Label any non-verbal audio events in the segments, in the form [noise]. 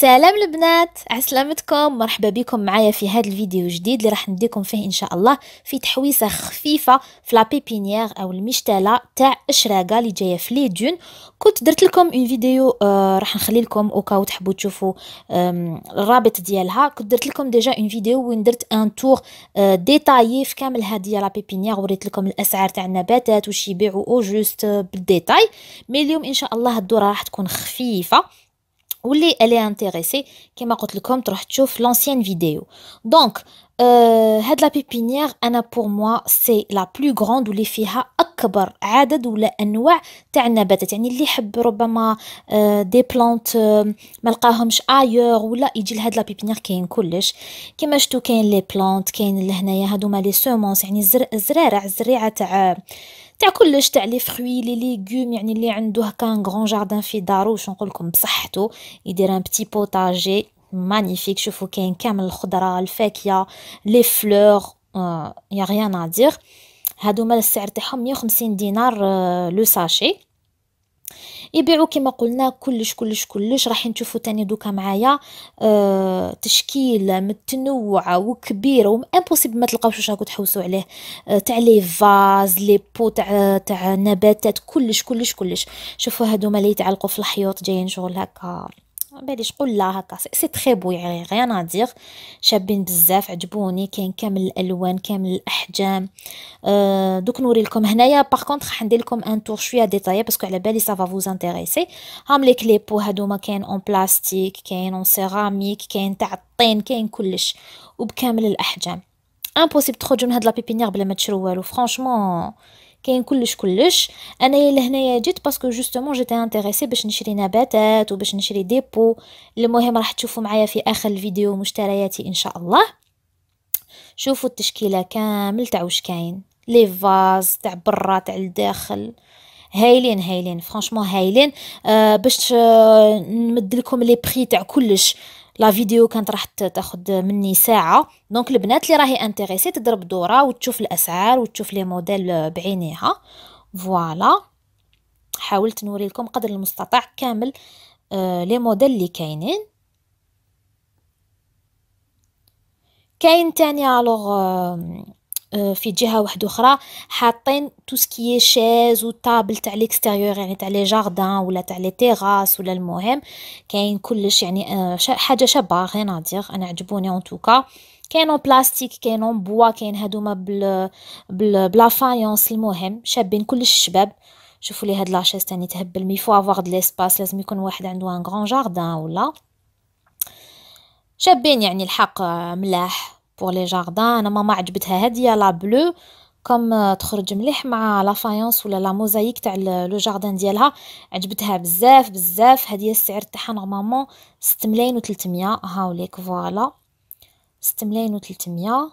سلام البنات عسلامتكم مرحبا بكم معايا في هذا الفيديو جديد اللي راح نديكم فيه ان شاء الله في تحويسه خفيفه في لا بيبينيير او المشتله تاع الشراقه اللي جايه في لي دون كنت درت لكم اون فيديو آه راح نخلي لكم او كاو تحبوا تشوفوا الرابط ديالها كنت درت لكم ديجا اون فيديو وين درت ان تور آه ديتايي في كامل هذه لا بيبينيير وريت لكم الاسعار تاع النباتات واش يبيعوا او جوست آه، بالديتاي مي اليوم ان شاء الله الدوره راح تكون خفيفه واللي الي انتريسي كما قلت لكم تروح تشوف لونسيان فيديو دونك هاد لا بيبينيير انا بور موا سي لا بلو غروند واللي فيها اكبر عدد ولا انواع تاع النباتات يعني اللي يحب ربما دي آه، بلانت آه، ما لقاهمش ايور ولا يجي لهاد لا بيبينيير كاين كلش كما شفتوا كاين لي بلانت كاين لهنايا هادو ما لي سومونس يعني الزرع الزريعه تاع تاع كلش تاع لي فروي لي ليغوم يعني اللي عنده ان غون جاردان في دارو واش نقولكم بصحته يدير ان بتي بوتاجي مانيفيك شوفوا كاين كامل الخضره الفاكهه لي فلور آه، يا ريان ا دير هادو مال السعر تاعهم 150 دينار آه، لو ساشي يبيعوا كما قلنا كلش كلش كلش راح نشوفوا تاني دوكا معايا أه تشكيل متنوعه وكبيره وامبوسيبل ما تلقاوش واش راكم تحوسوا عليه أه تاع لي فاز لي بو تاع تاع نباتات كلش كلش كلش شوفوا هادو ما اللي يتعلقوا في الحيوط جايين شغل هكا باليش قول لا هكا سي تري بو يعني غيان ادير شابين بزاف عجبوني كاين كامل الالوان كامل الاحجام أه دوك نوري لكم هنايا باغ كونطخ حندير لكم ان تور شويه ديتاي باسكو على بالي سافا فوز انتريسي هام لي كليبو هادوما كاين اون بلاستيك كاين اون سيراميك كاين تاع الطين كاين كلش وبكامل الاحجام امبوسيبل تخرجوا من هاد لا بيبينير بلا ما تشرو والو فرانشمون كاين كلش كلش انا لهنايا جيت باسكو جوستمون جيت انتريسي باش نشري نباتات وباش نشري ديبو المهم راح تشوفوا معايا في اخر الفيديو مشترياتي ان شاء الله شوفوا التشكيله كامل تاع واش كاين لي فاز تاع برا تاع الداخل هايلين هايلين فرانشمون هايلين آه باش آه نمد لكم لي بري تاع كلش لا فيديو كانت راح تاخد مني ساعه دونك البنات اللي راهي انتريسي تضرب دوره وتشوف الاسعار وتشوف لي موديل بعينيها فوالا حاولت نوري لكم قدر المستطاع كامل آه لي موديل اللي كاينين كاين تاني الوغ آه، آه، في جهه واحده اخرى حاطين تو سكي شيز وطابل تاع ليكستيريور يعني تاع لي جاردان ولا تاع لي تيغاس ولا المهم كاين كلش يعني آه، حاجه شابه غير نادير انا عجبوني اون توكا كاينو بلاستيك كاينو بوا كاين هادوما بال بل... بلا فايونس المهم شابين كلش الشباب شوفوا لي هاد لاشيز تاني تهبل مي فوا افوار دي ليسباس لازم يكون واحد عنده ان غران جاردان ولا شابين يعني الحق آه، ملاح بور لي جاردان انا ماما عجبتها هاديه لا بلو كم آه، تخرج مليح مع لا فايونس ولا لا موزايك تاع لو جاردان ديالها عجبتها بزاف بزاف هادي السعر تاعها نورمالمون 6 ملايين و 300 هاوليك فوالا 6 ملايين و 300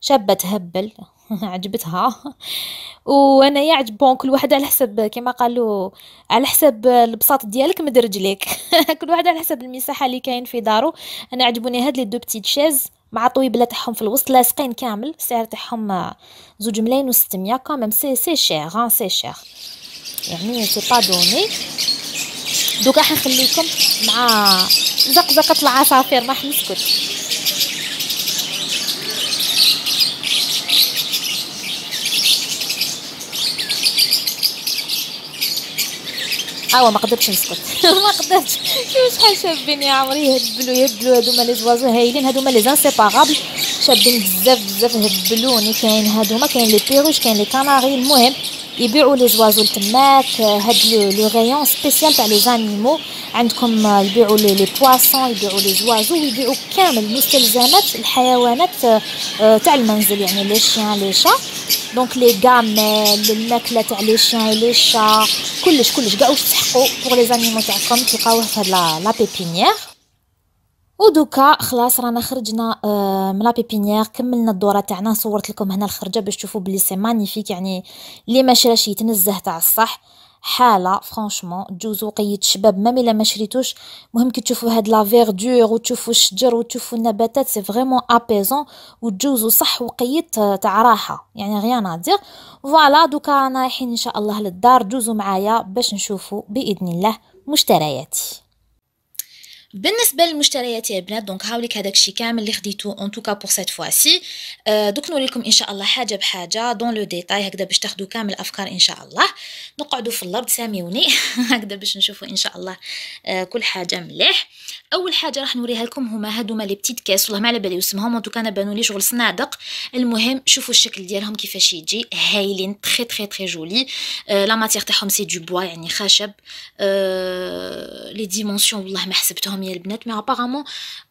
شابه تهبل [laughs] عجبتها [laughs] وانايا عجبهم كل واحد على حسب كما قالوا على حسب البساط ديالك مد رجليك [laughs] كل واحد على حسب المساحه اللي كاين في دارو انا عجبوني هاد لي دو بتيت شيز مع طويبله تاعهم في الوسط لاصقين كامل السعر تاعهم آه، زوج ملايين و600 كامم سي سي شير ها سي شير يعني سي با دوني دوكا حنخليكم مع زقزقه العصافير ما حنسكت اوا ما قدرتش نسكت [laughs] ما قدرتش شوف شحال شابين يا عمري يهبلوا يهبلوا هادوما لي زوازو هايلين هادوما لي زانسيباغابل شابين بزاف بزاف هبلوني كاين هادوما كاين لي بيروش كاين لي كاناري المهم يبيعوا لي زوازو تماك هاد لو غيون سبيسيال تاع لي زانيمو عندكم آه، يبيعوا لي لي بواسون يبيعوا لي زوازو ويبيعوا كامل مستلزمات الحيوانات آه، آه، تاع المنزل يعني لي شيان لي شا دونك لي كاميل الماكله تاع لي شان لي شا كلش كلش كاع واش تحقوا بوغ لي زانيمو تاعكم تلقاوه في لا لا بيبينيير ودوكا خلاص رانا خرجنا من لا بيبينيير كملنا الدوره تاعنا صورت لكم هنا الخرجه باش تشوفوا بلي سي مانيفيك يعني اللي ما شراش يتنزه تاع الصح حاله فرانشمون تجوزوا قيد شباب ما الا ما شريتوش مهم كي تشوفوا هاد لا فيردور وتشوفوا الشجر وتشوفوا النباتات سي فريمون ابيزون وتجوزوا صح وقيد تاع راحه يعني غيان ادير فوالا دوكا رايحين ان شاء الله للدار دوزو معايا باش نشوفوا باذن الله مشترياتي بالنسبه للمشتريات يا بنات دونك هاوليك هذاك الشيء كامل اللي خديتو ان توكا بور سيت فوا سي دوك نوريكم ان شاء الله حاجه بحاجه دون لو ديتاي هكذا باش تاخذوا كامل الافكار ان شاء الله نقعدوا في الارض ساميوني [laughs] هكذا باش نشوفوا ان شاء الله آه، كل حاجه مليح اول حاجه راح نوريها لكم هما هادو لي بتيت كاس والله ما على بالي اسمهم ان توكا انا بانوا لي شغل صنادق المهم شوفوا الشكل ديالهم كيفاش يجي هايلين تري تري تري جولي لا ماتيغ تاعهم سي دو بوا يعني خشب لي آه، ديمونسيون والله ما حسبتهم bnet mais مي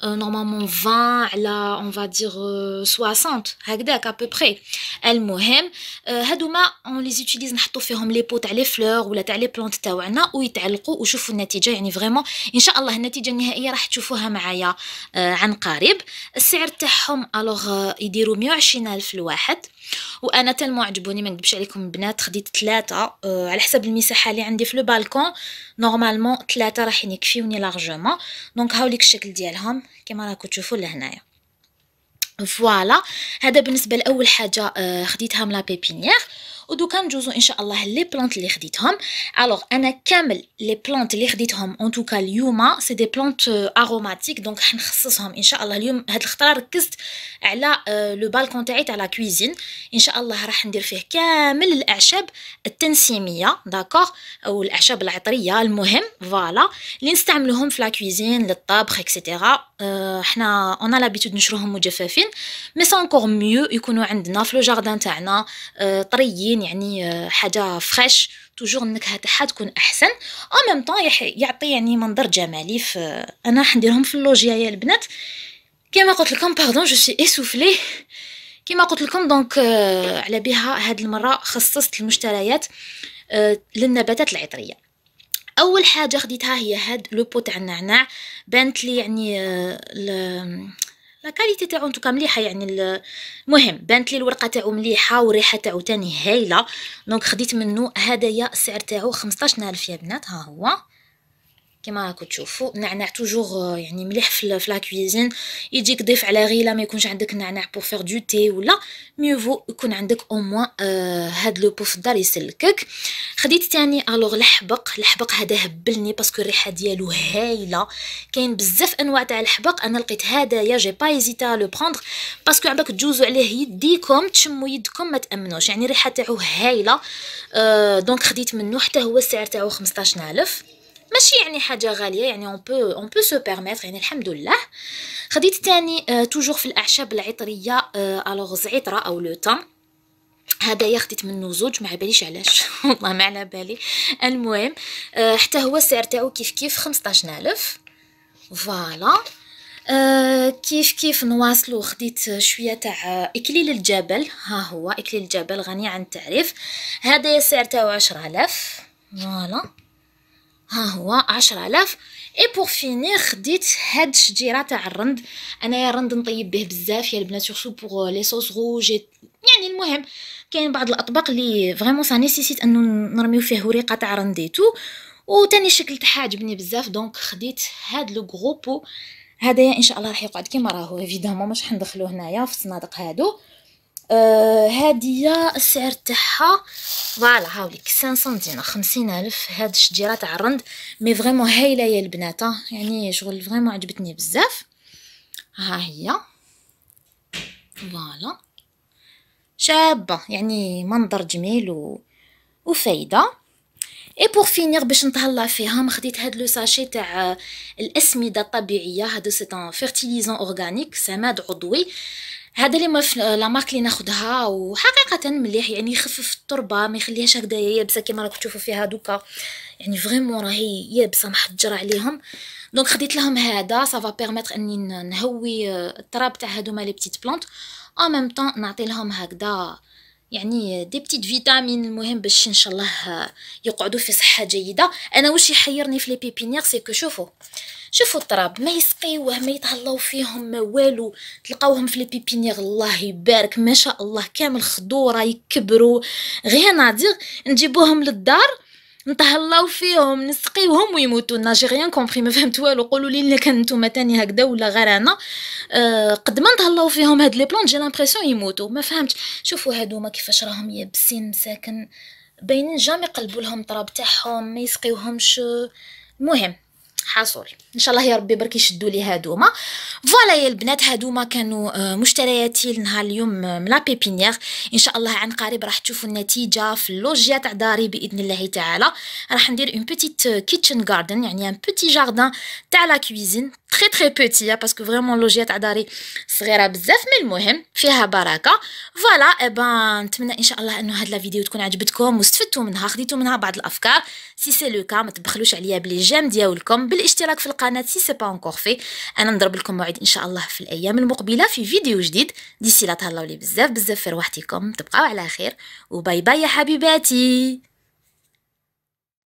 euh, نورمالمون 20 على va dire euh, 60 هكذاك ا بوبري المهم هادوما اون لي زوتيليز نحطو فيهم لي بو تاع لي فلور ولا تاع لي بلونت تاعنا ويتعلقوا وشوفوا النتيجه يعني فريمون ان شاء الله النتيجه النهائيه راح تشوفوها معايا عن قريب السعر تاعهم الوغ يديروا 120 الف الواحد وانا تال عجبوني ما نكذبش عليكم بنات خديت ثلاثه أه على حسب المساحه اللي عندي في البالكون نورمالمون ثلاثه راح يكفيوني لارجوما دونك هاوليك الشكل ديالهم كما راكم تشوفوا لهنايا فوالا هذا بالنسبه لاول حاجه آه، خديتها من لابيبينيير ودوكا نجوزو ان شاء الله لي بلانت اللي خديتهم الوغ انا كامل لي بلانت اللي خديتهم اون توكا اليوم سي دي بلانت اروماتيك دونك حنخصصهم ان شاء الله اليوم هاد الخطره ركزت على لو بالكون تاعي تاع لا كويزين ان شاء الله راح ندير فيه كامل الاعشاب التنسيميه داكوغ او الاعشاب العطريه المهم فوالا اللي نستعملوهم في لا كويزين للطبخ اكسيتيرا أه حنا اون لابيتود نشروهم مجففين مي سانكور ميو يكونوا عندنا في لو جاردان تاعنا طريين تكون يعني آه، حاجه فريش توجور النكهه تاعها تكون احسن او ميم طون يعطي يعني منظر جمالي في آه، انا حنديرهم في اللوجيا يا البنات كما قلت لكم باردون جو سي اسوفلي كما قلت لكم دونك آه، على بها هاد المره خصصت المشتريات للنباتات العطريه اول حاجه خديتها هي هاد لو بو تاع النعناع بانت لي يعني لا كاليتي تاعو نتوكا مليحه يعني المهم بانت لي الورقه تاعو مليحه وريحه تاعو تاني هايله دونك خديت منه هدايا السعر تاعو 15000 يا بنات ها هو كما راكم تشوفوا النعناع توجور آه، يعني مليح في لا كويزين يجيك ضيف على غيله ما يكونش عندك نعناع بور فير دو تي ولا ميو فو يكون عندك او آه، موان هاد لو بوف في الدار يسلكك خديت تاني الوغ الحبق الحبق هذا هبلني باسكو الريحه ديالو هايله كاين بزاف انواع تاع الحبق انا لقيت هدايا جي با ايزيتا لو بروندر باسكو عباك تجوزوا عليه يديكم تشموا يدكم ما تامنوش يعني الريحه تاعو هايله أه دونك خديت منه حتى هو السعر تاعو 15000 ماشي يعني حاجه غاليه يعني اون بو اون بو سو بيرميتر يعني الحمد لله خديت تاني آه توجور في الاعشاب العطريه آه الوغ زعتره او لو تان هذا خديت منه زوج ما باليش علاش [laughs] والله ما على بالي المهم آه حتى هو السعر تاعو كيف كيف 15000 فوالا أه كيف كيف نواصلو خديت شويه تاع آه، اكليل الجبل ها هو اكليل الجبل غني عن التعريف هذا السعر تاعو 10000 فوالا ها هو عشرة آلاف اي بور فيني خديت هاد الشجيره تاع الرند انايا الرند نطيب به بزاف يا البنات سورسو بوغ لي صوص غوج يعني المهم كاين بعض الاطباق اللي فريمون سا نيسيسيت انو نرميو فيه وريقه تاع رنديتو وتاني الشكل تاعها عجبني بزاف دونك خديت هاد لو غروبو هدايا ان شاء الله راح يقعد كيما راهو ايفيدامون مش حندخلو هنايا في الصنادق هادو آه، هادية السعر تاعها فوالا هاوليك 500 دينار 50 الف هاد الشجيره تاع الرند مي فريمون هايله يا البنات يعني شغل فريمون عجبتني بزاف ها هي فوالا شابه يعني منظر جميل و... وفايده اي بور فينير باش نتهلا فيها خديت هاد لو ساشي تاع آه، الاسمده الطبيعيه هادو سي ان فيرتيليزون اورغانيك سماد عضوي هذا اللي ما لا لامارك اللي ناخدها وحقيقه مليح يعني يخفف التربه ما يخليهاش هكذا يابسه كيما راكم تشوفوا فيها دوكا يعني فريمون راهي يابسه محجره عليهم دونك خديت لهم هذا سافا بيرميتر اني نهوي آه، التراب تاع هذوما لي بتيت بلونط او ميم طون نعطي لهم هكذا يعني دي بتيت فيتامين المهم باش ان شاء الله آه، يقعدوا في صحه جيده انا واش يحيرني في لي سي كو شوفوا شوفوا التراب ما يسقيوه ما يتهلاو فيهم ما والو تلقاوهم في لي بيبينيغ الله يبارك ما شاء الله كامل خضوره يكبروا غير نادر نجيبوهم للدار نتهلاو فيهم نسقيوهم ويموتوا لنا جي غيان كومبري ما فهمت والو قولوا لي الا كان نتوما تاني هكذا ولا غير انا أه قد ما نتهلاو فيهم هاد لي بلون جي لامبريسيون يموتوا ما فهمتش شوفوا هادوما كيفاش راهم يابسين مساكن باينين جامي قلبوا لهم التراب تاعهم ما يسقيوهمش المهم حصل ان شاء الله يا ربي برك يشدوا لي هادوما فوالا يا البنات هادوما كانوا آه، مشترياتي لنهار اليوم آه، من لا بيبينيير ان شاء الله عن قريب راح تشوفوا النتيجه في اللوجيا تاع داري باذن الله تعالى راح ندير اون بيتيت كيتشن غاردن يعني ان بيتي جاردان تاع لا كويزين تري تري بوتي باسكو فريمون لوجيا تاع داري صغيره بزاف مي المهم فيها بركه فوالا اي نتمنى ان شاء الله انه هاد لا فيديو تكون عجبتكم واستفدتوا منها خديتوا منها بعض الافكار سي سي لو كا ما تبخلوش عليا بلي جيم ديالكم بالاشتراك في القناه سي سي با اونكور في انا نضرب لكم موعد ان شاء الله في الايام المقبله في فيديو جديد ديسي لا تهلاو لي بزاف بزاف في رواحتكم تبقاو على خير وباي باي يا حبيباتي